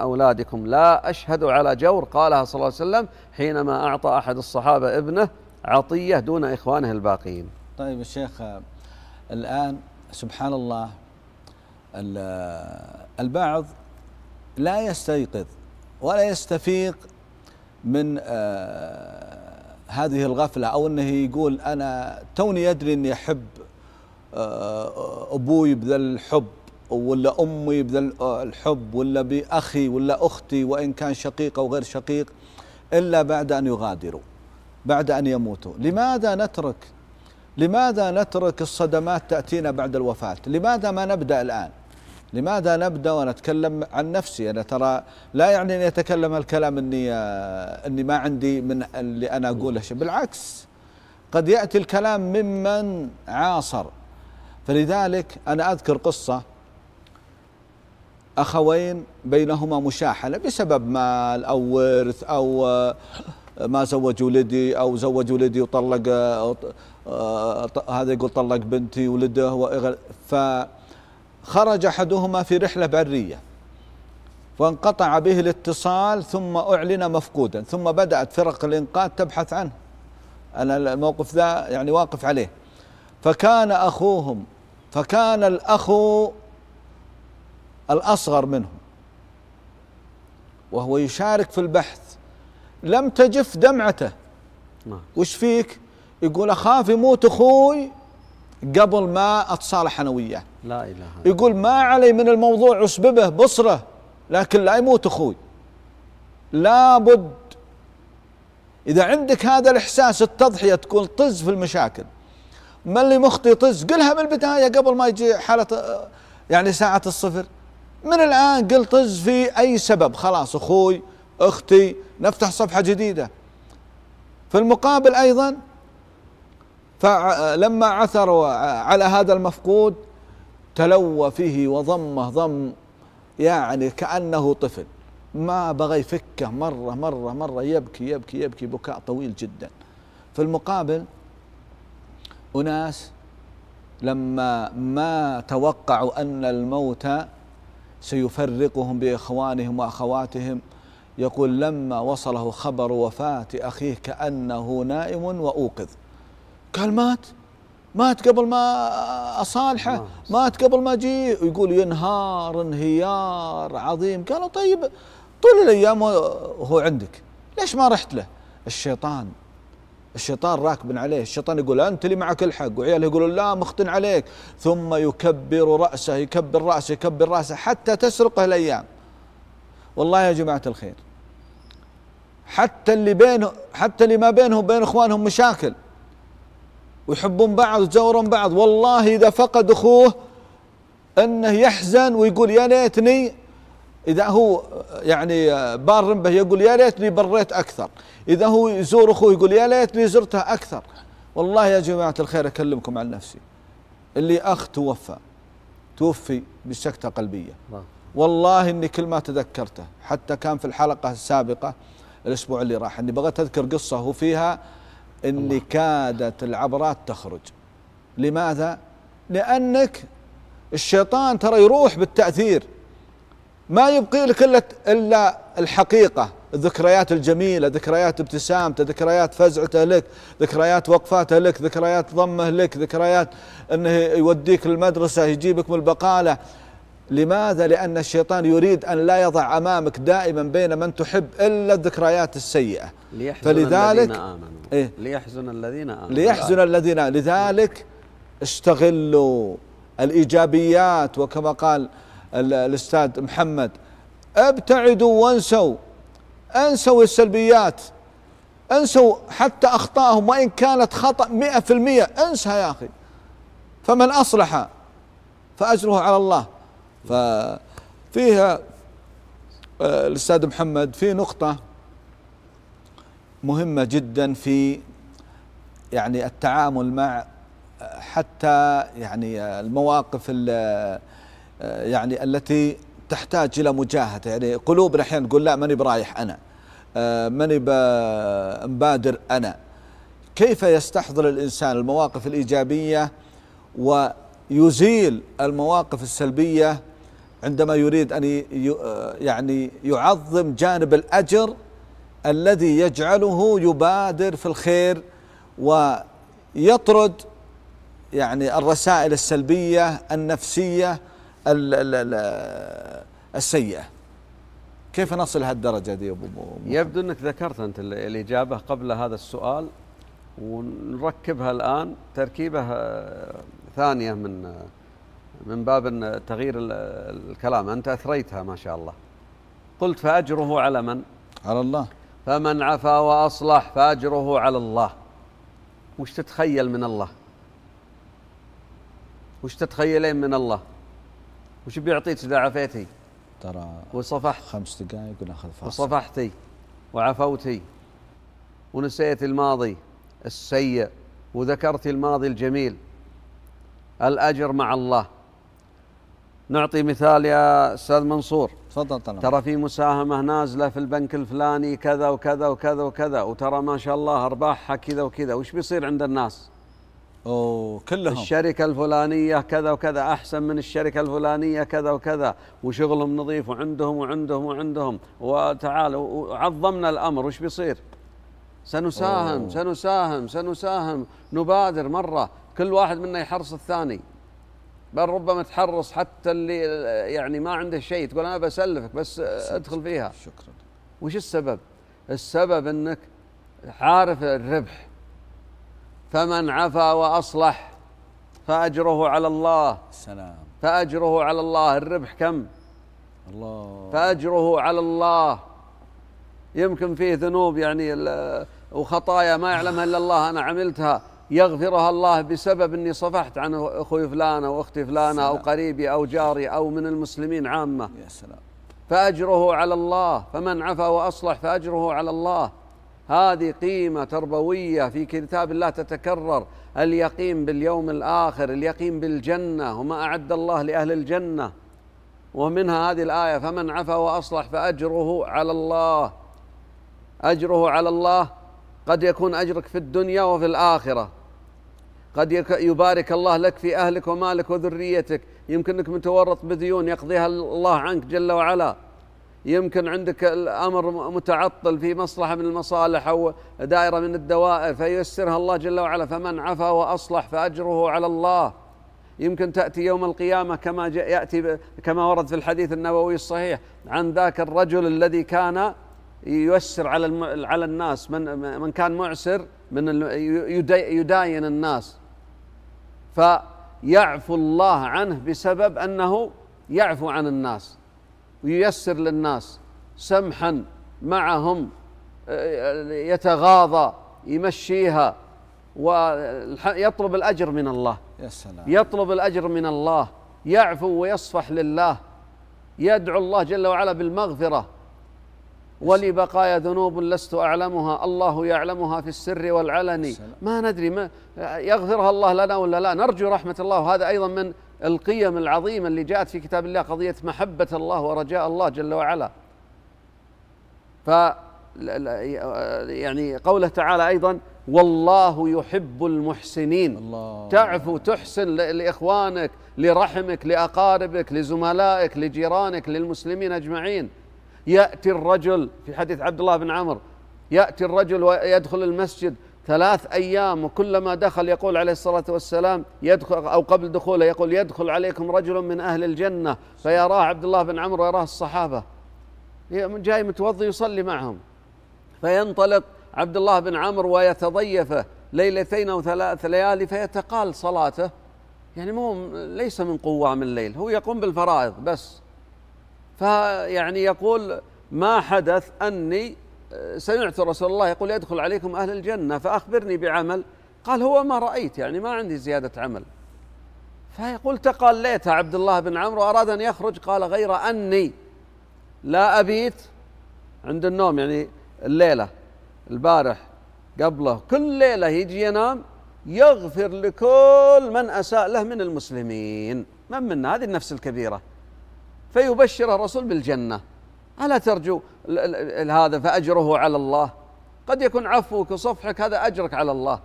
أولادكم لا أشهد على جور قالها صلى الله عليه وسلم حينما أعطى أحد الصحابة ابنه عطية دون إخوانه الباقيين طيب الشيخ الآن سبحان الله البعض لا يستيقظ ولا يستفيق من آه، هذه الغفلة أو أنه يقول أنا توني أدري أني أحب آه، أبوي بذا الحب ولا امي آه، الحب ولا باخي ولا اختي وان كان شقيق او غير شقيق الا بعد ان يغادروا بعد ان يموتوا لماذا نترك لماذا نترك الصدمات تاتينا بعد الوفاه لماذا ما نبدا الان لماذا نبدا ونتكلم عن نفسي انا ترى لا يعني اني اتكلم الكلام اني آه، اني ما عندي من اللي انا اقوله شيء بالعكس قد ياتي الكلام ممن عاصر فلذلك انا اذكر قصه اخوين بينهما مشاحنه بسبب مال او ورث او آه، ما زوج ولدي او زوج ولدي وطلق آه، آه، هذا يقول طلق بنتي ولده فخرج احدهما في رحله بريه وانقطع به الاتصال ثم اعلن مفقودا ثم بدات فرق الانقاذ تبحث عنه انا الموقف ذا يعني واقف عليه فكان اخوهم فكان الاخ الأصغر منهم وهو يشارك في البحث لم تجف دمعته نعم. وش فيك يقول أخاف يموت أخوي قبل ما أتصالح أنا وياه لا إله يقول ما علي من الموضوع أسببه بصره لكن لا يموت أخوي لابد إذا عندك هذا الإحساس التضحية تكون طز في المشاكل ما اللي مخطي طز قلها من البداية قبل ما يجي حالة يعني ساعة الصفر من الآن قل طز في أي سبب خلاص أخوي أختي نفتح صفحة جديدة في المقابل أيضا فلما عثروا على هذا المفقود تلوى فيه وضمه ضم يعني كأنه طفل ما بغى يفكه مرة مرة مرة يبكي يبكي يبكي بكاء طويل جدا في المقابل أناس لما ما توقعوا أن الموت سيفرقهم باخوانهم واخواتهم يقول لما وصله خبر وفاه اخيه كانه نائم واوقظ قال مات مات قبل ما اصالحه نعم. مات قبل ما اجي يقول ينهار انهيار عظيم قالوا طيب طول الايام هو عندك ليش ما رحت له الشيطان الشيطان راكب عليه الشيطان يقول أنت اللي معك الحق وعياله يقولون لا مختن عليك ثم يكبر رأسه يكبر رأسه يكبر رأسه حتى تسرقه الأيام والله يا جماعة الخير حتى اللي بينه حتى اللي ما بينهم وبين اخوانهم مشاكل ويحبون بعض ويتزورون بعض والله اذا فقد اخوه انه يحزن ويقول يا ليتني اذا هو يعني بار به يقول يا ليتني بريت اكثر اذا هو يزور اخوه يقول يا ليتني زرته اكثر والله يا جماعه الخير اكلمكم عن نفسي اللي اخ توفى توفي بسكته قلبيه والله اني كل ما تذكرته حتى كان في الحلقه السابقه الاسبوع اللي راح اني بغيت اذكر قصه هو فيها اني كادت العبرات تخرج لماذا لانك الشيطان ترى يروح بالتاثير ما يبقي لك إلا الحقيقة الذكريات الجميلة ذكريات ابتسامته ذكريات فزعته لك ذكريات وقفاته لك ذكريات ضمه لك ذكريات أنه يوديك للمدرسة يجيبك من البقالة لماذا؟ لأن الشيطان يريد أن لا يضع أمامك دائما بين من تحب إلا الذكريات السيئة ليحزن فلذلك الذين آمنوا إيه؟ ليحزن الذين آمنوا ليحزن الذين لذلك استغلوا الإيجابيات وكما قال الاستاذ محمد ابتعدوا وانسوا انسوا السلبيات انسوا حتى اخطائهم وان كانت خطا مئة في المئة انسها يا اخي فمن اصلح فاجره على الله ففيها آه، الاستاذ محمد في نقطه مهمه جدا في يعني التعامل مع حتى يعني المواقف اللي آه، يعني التي تحتاج الى مجاهده يعني قلوبنا احيانا تقول لا ماني برايح انا آه، ماني مبادر انا كيف يستحضر الانسان المواقف الايجابيه ويزيل المواقف السلبيه عندما يريد ان آه، يعني يعظم جانب الاجر الذي يجعله يبادر في الخير ويطرد يعني الرسائل السلبيه النفسيه السيئة كيف نصل هالدرجة دي أبو يبدو أنك ذكرت أنت الإجابة قبل هذا السؤال ونركبها الآن تركيبة آه، ثانية من آه، من باب تغيير الكلام أنت أثريتها ما شاء الله قلت فأجره على من؟ على الله فمن عفا وأصلح فأجره على الله وش تتخيل من الله؟ وش تتخيلين من الله؟ وش بيعطيك اذا عفيتي؟ ترى وصفحت خمس دقائق وناخذ فاصل وصفحتي وعفوتي ونسيت الماضي السيء وذكرت الماضي الجميل الاجر مع الله نعطي مثال يا استاذ منصور تفضل طلع ترى في مساهمه نازله في البنك الفلاني كذا وكذا وكذا وكذا وترى ما شاء الله ارباحها كذا وكذا وش بيصير عند الناس؟ أوه كلهم الشركة الفلانية كذا وكذا أحسن من الشركة الفلانية كذا وكذا وشغلهم نظيف وعندهم وعندهم وعندهم وتعال وعظمنا الأمر وش بيصير سنساهم أوه. سنساهم سنساهم نبادر مرة كل واحد منا يحرص الثاني بل ربما تحرص حتى اللي يعني ما عنده شيء تقول أنا بسلفك بس أدخل فيها شكرا وش السبب السبب أنك عارف الربح فمن عفا وأصلح فأجره على الله سلام فأجره على الله الربح كم الله فأجره على الله يمكن فيه ذنوب يعني وخطايا ما يعلمها إلا الله أنا عملتها يغفرها الله بسبب أني صفحت عن أخوي فلان أو أختي فلانة أو قريبي أو جاري أو من المسلمين عامة يا سلام فأجره على الله فمن عفا وأصلح فأجره على الله هذه قيمة تربوية في كتاب الله تتكرر اليقين باليوم الآخر اليقين بالجنة وما أعد الله لأهل الجنة ومنها هذه الآية فمن عفا وأصلح فأجره على الله أجره على الله قد يكون أجرك في الدنيا وفي الآخرة قد يبارك الله لك في أهلك ومالك وذريتك يمكنك متورط بديون يقضيها الله عنك جل وعلا يمكن عندك الأمر متعطل في مصلحة من المصالح أو دائرة من الدوائر فييسرها الله جل وعلا فمن عفا وأصلح فأجره على الله يمكن تأتي يوم القيامة كما يأتي كما ورد في الحديث النبوي الصحيح عن ذاك الرجل الذي كان ييسر على على الناس من من كان معسر من يداين الناس فيعفو الله عنه بسبب انه يعفو عن الناس وييسر للناس سمحا معهم آه، آه، يتغاضى يمشيها ويطلب الأجر من الله يا سلام. يطلب الأجر من الله يعفو ويصفح لله يدعو الله جل وعلا بالمغفرة ولي بقايا ذنوب لست أعلمها الله يعلمها في السر والعلن ما ندري ما يغفرها الله لنا ولا لا نرجو رحمة الله هذا أيضا من القيم العظيمه اللي جاءت في كتاب الله قضيه محبه الله ورجاء الله جل وعلا ف يعني قوله تعالى ايضا والله يحب المحسنين الله تعفو تحسن لاخوانك لرحمك لاقاربك لزملائك لجيرانك للمسلمين اجمعين ياتي الرجل في حديث عبد الله بن عمر ياتي الرجل ويدخل المسجد ثلاث أيام وكلما دخل يقول عليه الصلاة والسلام يدخل أو قبل دخوله يقول يدخل عليكم رجل من أهل الجنة فيراه عبد الله بن عمرو ويراه الصحابة جاي متوضي يصلي معهم فينطلق عبد الله بن عمرو ويتضيفه ليلتين أو ثلاث ليالي فيتقال صلاته يعني مو ليس من قوام الليل هو يقوم بالفرائض بس فيعني يقول ما حدث أني سمعت رسول الله يقول يدخل عليكم أهل الجنة فأخبرني بعمل قال هو ما رأيت يعني ما عندي زيادة عمل فيقول تقليت عبد الله بن عمرو أراد أن يخرج قال غير أني لا أبيت عند النوم يعني الليلة البارح قبله كل ليلة يجي ينام يغفر لكل من أساء له من المسلمين من منا هذه النفس الكبيرة فيبشر الرسول بالجنة ألا ترجو هذا فأجره على الله قد يكون عفوك وصفحك هذا أجرك على الله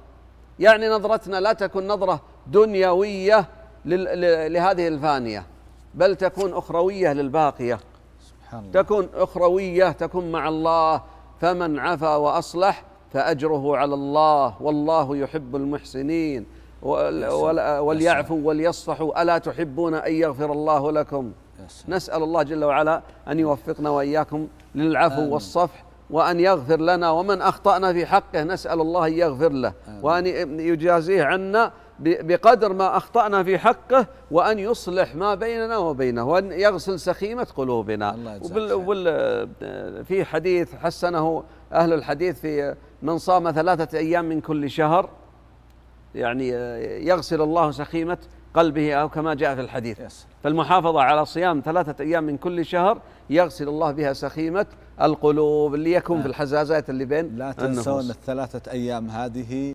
يعني نظرتنا لا تكون نظرة دنيوية لهذه الفانية بل تكون أخروية للباقية سبحان الله. تكون أخروية تكون مع الله فمن عفا وأصلح فأجره على الله والله يحب المحسنين وليعفوا وليصفحوا ألا تحبون أن يغفر الله لكم نسأل الله جل وعلا أن يوفقنا وإياكم للعفو آمين. والصفح وأن يغفر لنا ومن أخطأنا في حقه نسأل الله أن يغفر له آمين. وأن يجازيه عنا بقدر ما أخطأنا في حقه وأن يصلح ما بيننا وبينه وأن يغسل سخيمة قلوبنا الله وبال وبال آه، في حديث حسنه أهل الحديث في آه، من صام ثلاثة أيام من كل شهر يعني آه، يغسل الله سخيمة قلبه أو كما جاء في الحديث فالمحافظة على صيام ثلاثة أيام من كل شهر يغسل الله بها سخيمة القلوب ليكن آه. في الحزازات اللي بين لا تنسون الثلاثة أيام هذه